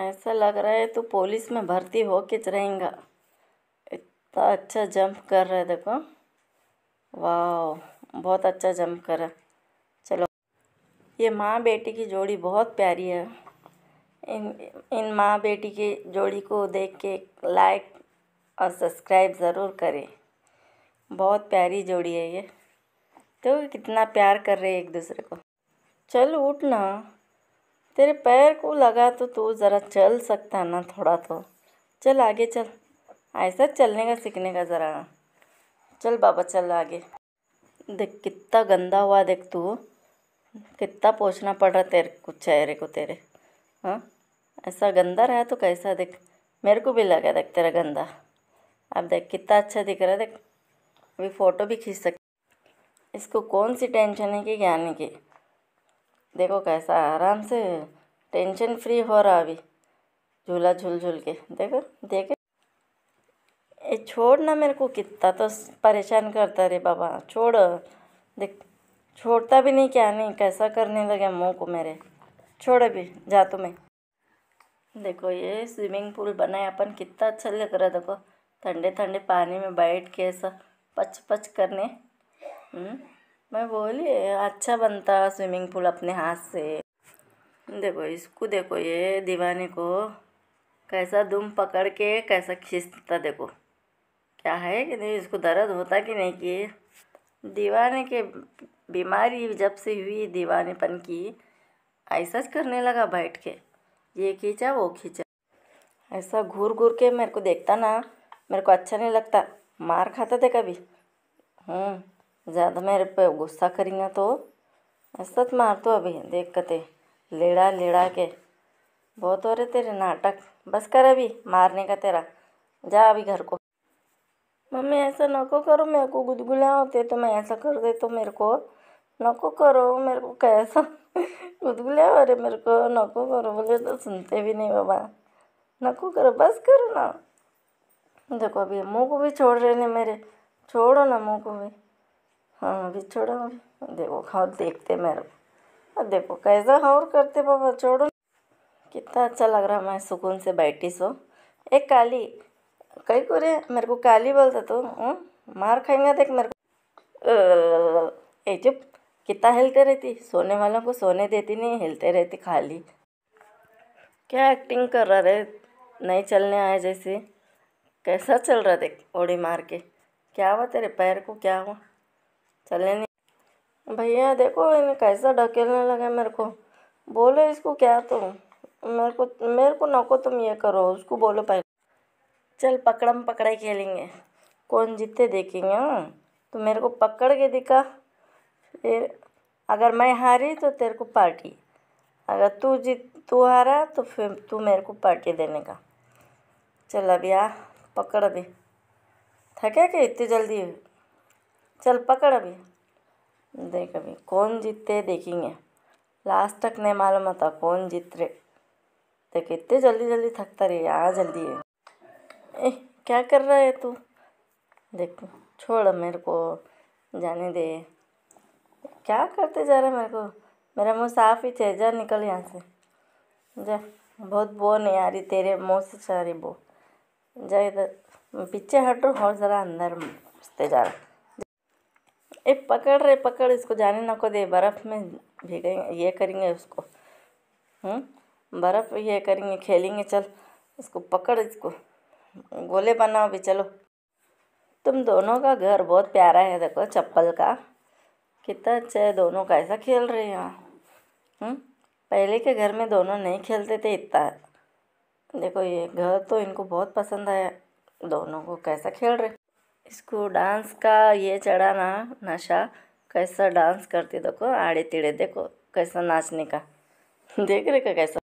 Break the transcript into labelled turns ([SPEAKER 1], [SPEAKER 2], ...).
[SPEAKER 1] ऐसा लग रहा है तू पुलिस में भर्ती हो के रहेगा इतना अच्छा जंप कर रहा है देखो वाह बहुत अच्छा जंप करा चलो ये माँ बेटी की जोड़ी बहुत प्यारी है इन इन माँ बेटी की जोड़ी को देख के लाइक और सब्सक्राइब ज़रूर करें बहुत प्यारी जोड़ी है ये तो कितना प्यार कर रहे हैं एक दूसरे को चल उठना तेरे पैर को लगा तो तू ज़रा चल सकता है ना थोड़ा तो चल आगे चल ऐसा चलने का सीखने का ज़रा चल बाबा चल आगे देख कितना गंदा हुआ देख तू कितना पोछना पड़ रहा तेरे कुछ चेहरे को तेरे हाँ ऐसा गंदा रहा तो कैसा देख मेरे को भी लगा देख तेरा गंदा अब देख कितना अच्छा दिख रहा है देख अभी फ़ोटो भी खींच सकते इसको कौन सी टेंशन है कि ज्ञान की देखो कैसा आराम से टेंशन फ्री हो रहा अभी झूला झूल झूल के देखो देखे ए छोड़ ना मेरे को कितना तो परेशान करता रे बाबा छोड़ देख छोड़ता भी नहीं क्या नहीं कैसा करने लगे मुँह को मेरे छोड़ अभी जा तुम्हें देखो ये स्विमिंग पूल बनाए अपन कितना अच्छा लग रहा है देखो ठंडे ठंडे पानी में बैठ के ऐसा पच पच करने हम्म। मैं बोली अच्छा बनता स्विमिंग पूल अपने हाथ से देखो इसको देखो ये दीवाने को कैसा दुम पकड़ के कैसा खींचता देखो क्या है कि नहीं इसको दर्द होता कि नहीं कि दीवाने के बीमारी जब से हुई दीवानेपन की ऐसा करने लगा बैठ के ये खींचा वो खींचा ऐसा घूर घूर के मेरे को देखता ना मेरे को अच्छा नहीं लगता मार खाता थे कभी हूँ हम्म। ज़्यादा मेरे पे गुस्सा करेंगे तो तो मार तो अभी कते लेड़ा लेड़ा के बहुत हो रहे तेरे नाटक बस कर अभी मारने का तेरा जा अभी घर को मम्मी ऐसा नको करो मेरे को गुदगुला होते तो मैं ऐसा कर दे तो मेरे को नको करो मेरे को कैसा गुदगुला हो रहे मेरे को नको करो बोले तो सुनते भी नहीं बाबा नको करो बस करो ना देखो अभी मुँह को भी छोड़ रहे ना मेरे छोड़ो ना मुँह को भी हाँ अभी छोड़ो देखो खाओ देखते मेरे को देखो कैसा हाँ और करते बाबा छोड़ो कितना अच्छा लग रहा मैं सुकून से बैठी सो एक काली कई को रे मेरे को काली बोलता तो हुँ? मार खाएंगे देख मेरे को ए चुप कितना हिलते रहती सोने वालों को सोने देती नहीं हिलते रहती खाली क्या एक्टिंग कर रहा रे नहीं चलने आए जैसे कैसा चल रहा देख ओड़ी मार के क्या हुआ तेरे पैर को क्या हुआ चले नहीं भैया देखो इन्हें कैसा ढकेलने लगा मेरे को बोलो इसको क्या तुम मेरे को मेरे को नको तुम ये करो उसको बोलो पहले चल पकड़म पकड़ाई खेलेंगे कौन जीते देखेंगे हाँ तो मेरे को पकड़ के दिखा फिर अगर मैं हारी तो तेरे को पार्टी अगर तू जीत तू हारा तो फिर तू मेरे को पार्टी देने का चल अभी आ पकड़ अभी थके क्या इतनी जल्दी चल पकड़ अभी देख अभी कौन जीतते देखेंगे लास्ट तक नहीं मालूम होता कौन जीत रहे देख इतने जल्दी जल्दी थकता रही यहाँ जल्दी है ए, क्या कर रहा है तू देख छोड़ मेरे को जाने दे क्या करते जा रहा मेरे को मेरा मुँह साफ ही थे जा निकल यहाँ से जा बहुत बो नहीं आ रही तेरे मुँह से सारी रही बो जा इधर पीछे हटो और ज़रा अंदर जा रहा ए पकड़ रहे पकड़ इसको जाने ना को दे बर्फ़ में भीगेंगे ये करेंगे उसको हम्म? बर्फ़ ये करेंगे खेलेंगे चल इसको पकड़ इसको गोले बनाओ भी चलो तुम दोनों का घर बहुत प्यारा है देखो चप्पल का कितना अच्छा है दोनों का ऐसा खेल रहे हैं यहाँ हम्म? पहले के घर में दोनों नहीं खेलते थे इतना देखो ये घर तो इनको बहुत पसंद आया दोनों को कैसा खेल रहे इसको डांस का ये चढ़ा ना नशा कैसा डांस करती देखो आड़े तिड़े देखो कैसा नाचने का देख रहे का कैसा